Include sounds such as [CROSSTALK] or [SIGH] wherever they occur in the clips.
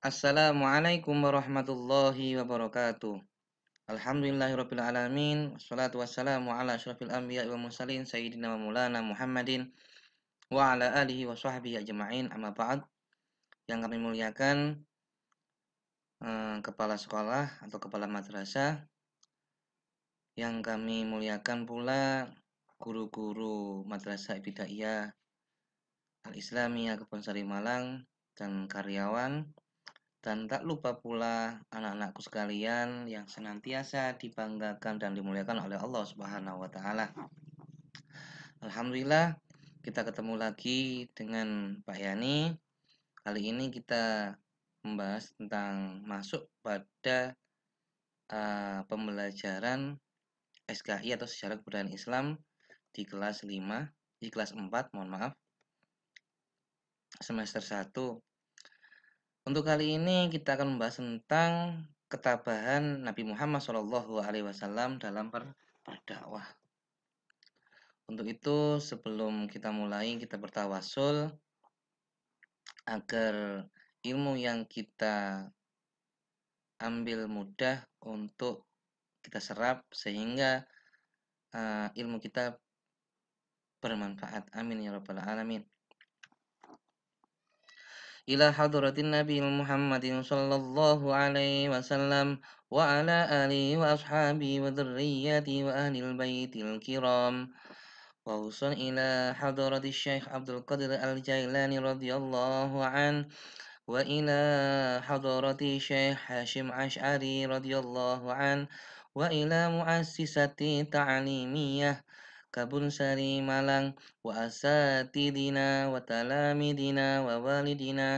Assalamualaikum warahmatullahi wabarakatuh. Alhamdulillahirabbil alamin wassalatu wassalamu ala asyrafil anbiya wal mursalin sayyidina wa maulana Muhammadin wa ala alihi wa sahbihi ajma'in amma ba'd. Yang kami muliakan eh, kepala sekolah atau kepala madrasah yang kami muliakan pula guru-guru madrasah ibtidaiyah Al-Islamiyah Sari Malang dan karyawan dan tak lupa pula anak-anakku sekalian yang senantiasa dibanggakan dan dimuliakan oleh Allah Subhanahu wa taala. Alhamdulillah kita ketemu lagi dengan Pak Yani. Kali ini kita membahas tentang masuk pada uh, pembelajaran SKI atau Sejarah Kebudayaan Islam di kelas 5, di kelas 4, mohon maaf. Semester 1 untuk kali ini kita akan membahas tentang ketabahan Nabi Muhammad Shallallahu Alaihi Wasallam dalam ber iya. berdakwah. Untuk itu sebelum kita mulai kita bertawasul agar ilmu yang kita ambil mudah untuk kita serap sehingga uh, ilmu kita bermanfaat. Amin ya rabbal alamin. إلى حضرة النبي محمد صلى الله عليه وسلم وعلى آله وأصحابه وذريته وأهل البيت الكرام ووصل إلى حضرة الشيخ عبد القادر الجيلاني رضي الله عنه وإلى حضرة الشيخ هاشم أشعري رضي الله عنه وإلى مؤسسة تعليمية شري ملك وأساتذنا وتلامذنا ووالدنا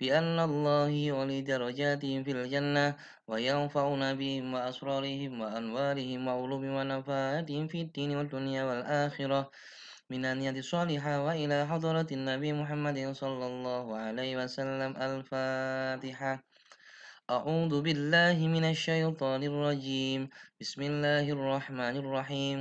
بأن الله يولي درجاتهم في الجنة وينفعنا بهم وأسرارهم وأنوارهم وعلوم ونفاتهم في الدين والدنيا والآخرة من النية الصالحة وإلى حضرة النبي محمد صلى الله عليه وسلم الفاتحة أعوذ بالله من الشيطان الرجيم بسم الله الرحمن الرحيم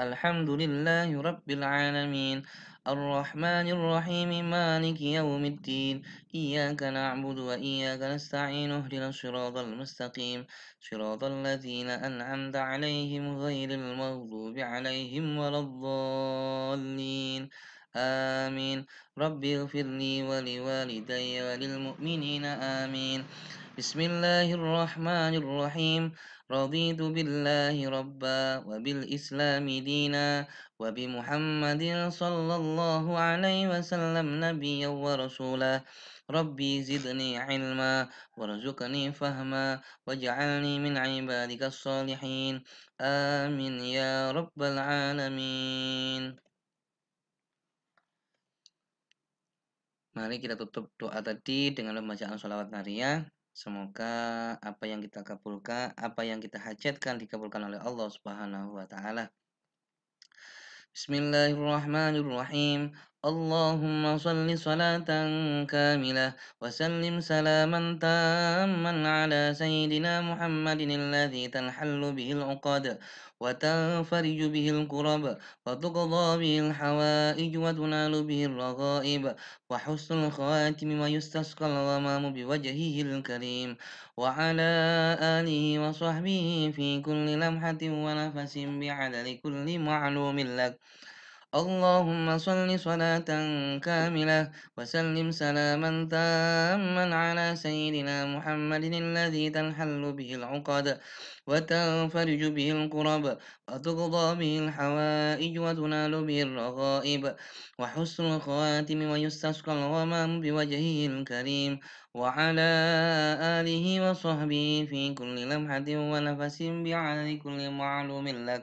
الحمد لله رب العالمين الرحمن الرحيم مالك يوم الدين إياك نعبد وإياك نستعين اهدنا الصراط المستقيم صراط الذين أنعمت عليهم غير المغضوب عليهم ولا الضالين آمين رب اغفر لي ولوالدي وللمؤمنين آمين بسم الله الرحمن الرحيم رضيت بالله ربا وبالإسلام دينا وبمحمد صلى الله عليه وسلم نبيا ورسولا ربي زدني علما وارزقني فهما واجعلني من عبادك الصالحين آمين يا رب العالمين Mari kita tutup doa tadi dengan pembacaan sholawat nariyah. Semoga apa yang kita kabulkan, apa yang kita hajatkan dikabulkan oleh Allah Subhanahu wa taala. Bismillahirrahmanirrahim. اللهم صل صلاة كاملة وسلم سلاما تاما على سيدنا محمد الذي تنحل به العقد وتنفرج به الكرب وتقضى به الحوائج وتنال به الرغائب وحسن الخواتم ويستسقى الغمام بوجهه الكريم وعلى آله وصحبه في كل لمحة ونفس بعدد كل معلوم لك اللهم صل صلاة كاملة وسلم سلاما تاما على سيدنا محمد الذي تنحل به العقد وتنفرج به القرب وتقضى به الحوائج وتنال به الرغائب وحسن الخواتم ويستسقى الغمام بوجهه الكريم وعلى آله وصحبه في كل لمحة ونفس بعدد كل معلوم لك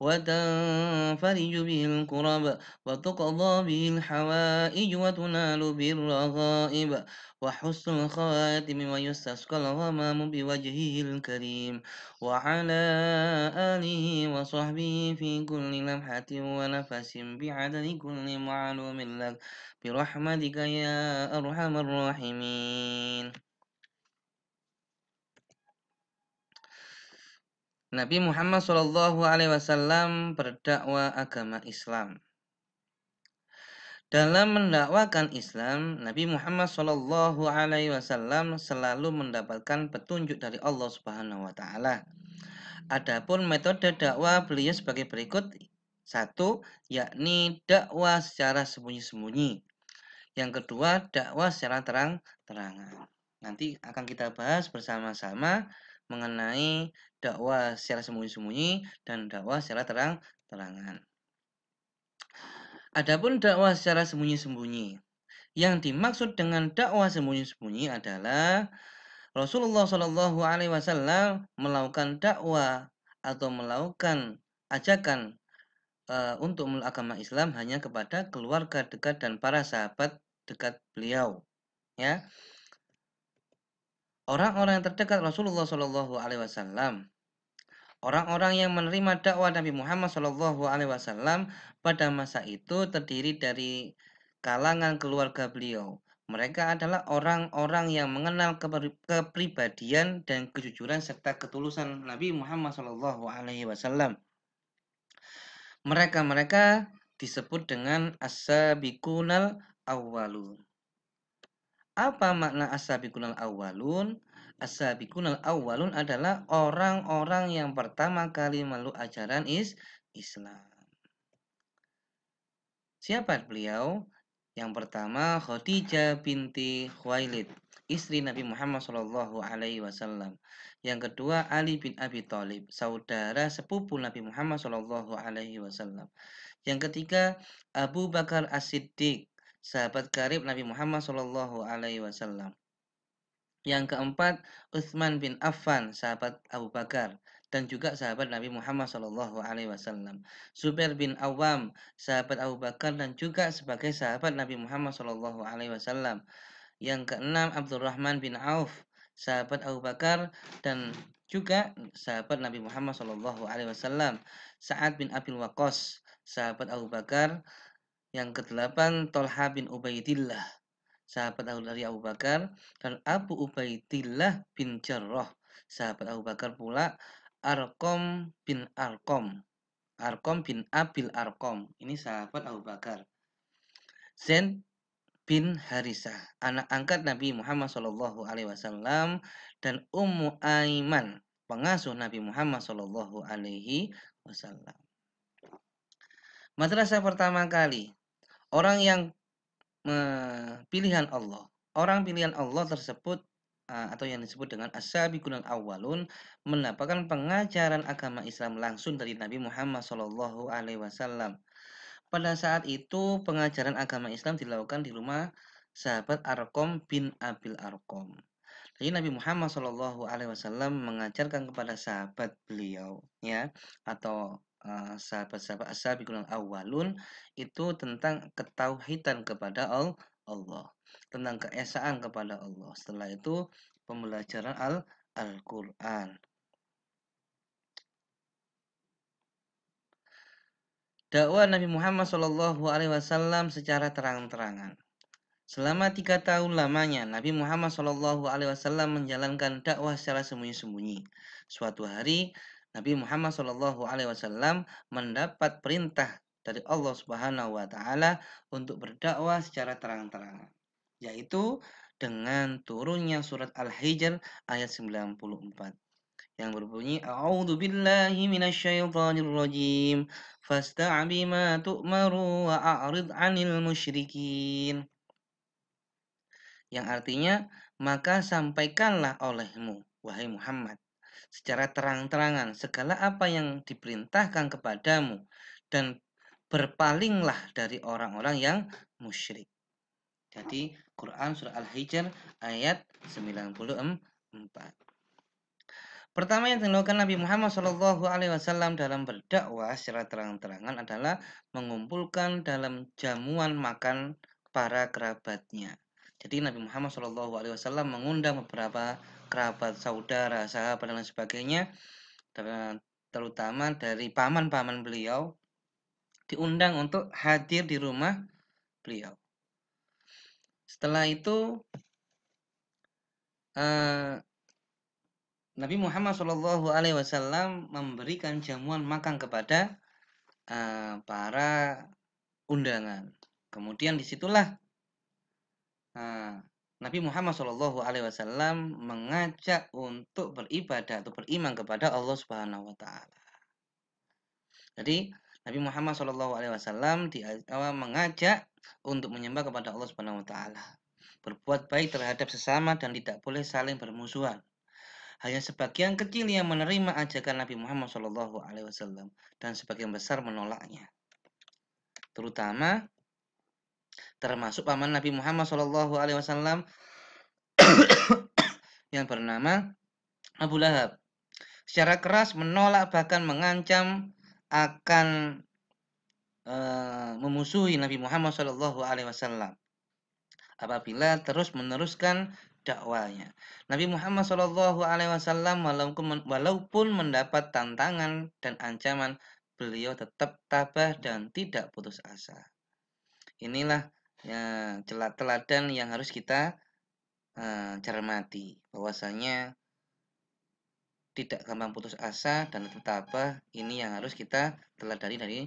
وتنفرج به الكرب وتقضى به الحوائج وتنال به الرغائب وحسن الخواتم ويستسقى الغمام بوجهه الكريم وعلى آله وصحبه في كل لمحة ونفس بعدد كل معلوم لك برحمتك يا أرحم الراحمين Nabi Muhammad Shallallahu Alaihi Wasallam berdakwah agama Islam. Dalam mendakwakan Islam, Nabi Muhammad Shallallahu Alaihi Wasallam selalu mendapatkan petunjuk dari Allah Subhanahu Wa Taala. Adapun metode dakwah beliau sebagai berikut: satu, yakni dakwah secara sembunyi-sembunyi. Yang kedua, dakwah secara terang-terangan. Nanti akan kita bahas bersama-sama mengenai dakwah secara sembunyi-sembunyi dan dakwah secara terang-terangan. Adapun dakwah secara sembunyi-sembunyi, yang dimaksud dengan dakwah sembunyi-sembunyi adalah Rasulullah Shallallahu Alaihi Wasallam melakukan dakwah atau melakukan ajakan e, untuk agama Islam hanya kepada keluarga dekat dan para sahabat dekat beliau, ya orang-orang yang terdekat Rasulullah Shallallahu Alaihi Wasallam, orang-orang yang menerima dakwah Nabi Muhammad Shallallahu Alaihi Wasallam pada masa itu terdiri dari kalangan keluarga beliau. Mereka adalah orang-orang yang mengenal kepribadian dan kejujuran serta ketulusan Nabi Muhammad Shallallahu Alaihi Wasallam. Mereka-mereka disebut dengan as-sabiqunal awwalun. Apa makna asabikunal awalun? Asabikunal awalun adalah orang-orang yang pertama kali meluk ajaran is Islam. Siapa beliau? Yang pertama Khadijah binti Khuwailid, istri Nabi Muhammad Shallallahu Alaihi Wasallam. Yang kedua Ali bin Abi Thalib, saudara sepupu Nabi Muhammad Shallallahu Alaihi Wasallam. Yang ketiga Abu Bakar As Siddiq, sahabat karib Nabi Muhammad Shallallahu Alaihi Wasallam. Yang keempat, Utsman bin Affan, sahabat Abu Bakar dan juga sahabat Nabi Muhammad Shallallahu Alaihi Wasallam. Zubair bin Awam, sahabat Abu Bakar dan juga sebagai sahabat Nabi Muhammad Shallallahu Alaihi Wasallam. Yang keenam Abdurrahman bin Auf, sahabat Abu Bakar dan juga sahabat Nabi Muhammad Shallallahu Alaihi Wasallam. Saad bin Abil Waqqas, sahabat Abu Bakar yang kedelapan, Tolha bin Ubaidillah, sahabat Abu dari Abu Bakar, dan Abu Ubaidillah bin Jarrah, sahabat Abu Bakar pula, Arkom bin Arkom, Arkom bin Abil Arkom, ini sahabat Abu Bakar. Zain bin Harisah, anak angkat Nabi Muhammad saw dan Ummu Aiman, pengasuh Nabi Muhammad Shallallahu Alaihi Wasallam. Madrasah pertama kali orang yang pilihan Allah orang pilihan Allah tersebut eh, atau yang disebut dengan as awalun mendapatkan pengajaran agama Islam langsung dari Nabi Muhammad Shallallahu alaihi wasallam pada saat itu pengajaran agama Islam dilakukan di rumah sahabat Arkom bin Abil Arkom jadi Nabi Muhammad Shallallahu Alaihi Wasallam mengajarkan kepada sahabat beliau, ya, atau Eh, sahabat-sahabat uh, asabiqul awalun itu tentang ketauhidan kepada Allah, tentang keesaan kepada Allah. Setelah itu pembelajaran Al Al-Qur'an. Dakwah Nabi Muhammad Shallallahu Alaihi Wasallam secara terang-terangan. Selama tiga tahun lamanya, Nabi Muhammad Shallallahu Alaihi Wasallam menjalankan dakwah secara sembunyi-sembunyi. Suatu hari, Nabi Muhammad Shallallahu Alaihi Wasallam mendapat perintah dari Allah Subhanahu Wa Taala untuk berdakwah secara terang-terangan, yaitu dengan turunnya surat Al-Hijr ayat 94 yang berbunyi A'udzu billahi minasyaitonir rajim fastabi ma tu'maru wa a'rid 'anil musyrikin yang artinya maka sampaikanlah olehmu wahai Muhammad secara terang-terangan segala apa yang diperintahkan kepadamu dan berpalinglah dari orang-orang yang musyrik. Jadi Quran surah Al-Hijr ayat 94. Pertama yang dilakukan Nabi Muhammad Shallallahu Alaihi Wasallam dalam berdakwah secara terang-terangan adalah mengumpulkan dalam jamuan makan para kerabatnya. Jadi Nabi Muhammad Shallallahu Alaihi Wasallam mengundang beberapa kerabat, saudara, sahabat, dan lain sebagainya, terutama dari paman-paman beliau, diundang untuk hadir di rumah beliau. Setelah itu, eh, Nabi Muhammad Shallallahu Alaihi Wasallam memberikan jamuan makan kepada eh, para undangan. Kemudian disitulah eh, Nabi Muhammad Shallallahu Alaihi Wasallam mengajak untuk beribadah atau beriman kepada Allah Subhanahu Wa Taala. Jadi Nabi Muhammad Shallallahu Alaihi Wasallam mengajak untuk menyembah kepada Allah Subhanahu Wa Taala, berbuat baik terhadap sesama dan tidak boleh saling bermusuhan. Hanya sebagian kecil yang menerima ajakan Nabi Muhammad Shallallahu Alaihi Wasallam dan sebagian besar menolaknya. Terutama termasuk paman Nabi Muhammad Shallallahu Alaihi Wasallam [COUGHS] yang bernama Abu Lahab. Secara keras menolak bahkan mengancam akan uh, memusuhi Nabi Muhammad Shallallahu Alaihi Wasallam apabila terus meneruskan dakwanya. Nabi Muhammad Shallallahu Alaihi Wasallam walaupun mendapat tantangan dan ancaman, beliau tetap tabah dan tidak putus asa. Inilah ya teladan yang harus kita uh, cermati bahwasanya tidak gampang putus asa dan tetap ini yang harus kita teladani dari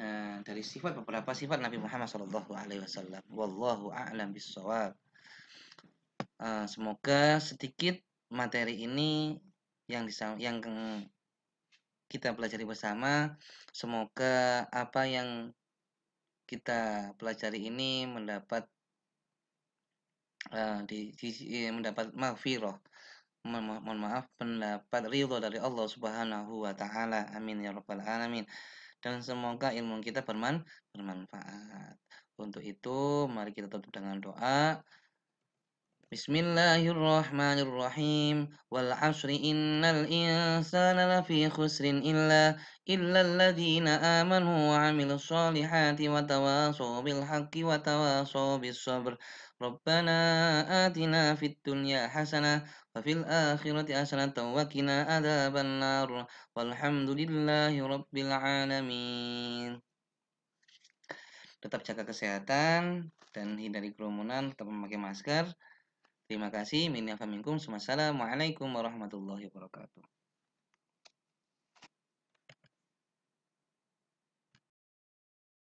uh, dari sifat beberapa sifat Nabi Muhammad Shallallahu Alaihi Wasallam. Wallahu a'lam bishawab. Uh, eh, semoga sedikit materi ini yang yang mm, kita pelajari bersama semoga apa yang kita pelajari ini mendapat uh, di, di mendapat maghfirah mohon maaf mendapat ridho dari Allah Subhanahu wa taala amin ya rabbal alamin dan semoga ilmu kita berman bermanfaat untuk itu mari kita tutup dengan doa بسم الله الرحمن الرحيم والعشر إن الإنسان لفي خسر إلا إلا الذين آمنوا وعملوا الصالحات وتواصوا بالحق وتواصوا بالصبر ربنا آتنا في الدنيا حسنة وفي الآخرة حسنة وقنا عذاب النار والحمد لله رب العالمين Tetap jaga kesehatan dan hindari kerumunan, tetap memakai masker, Terima kasih. Minna faminkum. Assalamualaikum warahmatullahi wabarakatuh.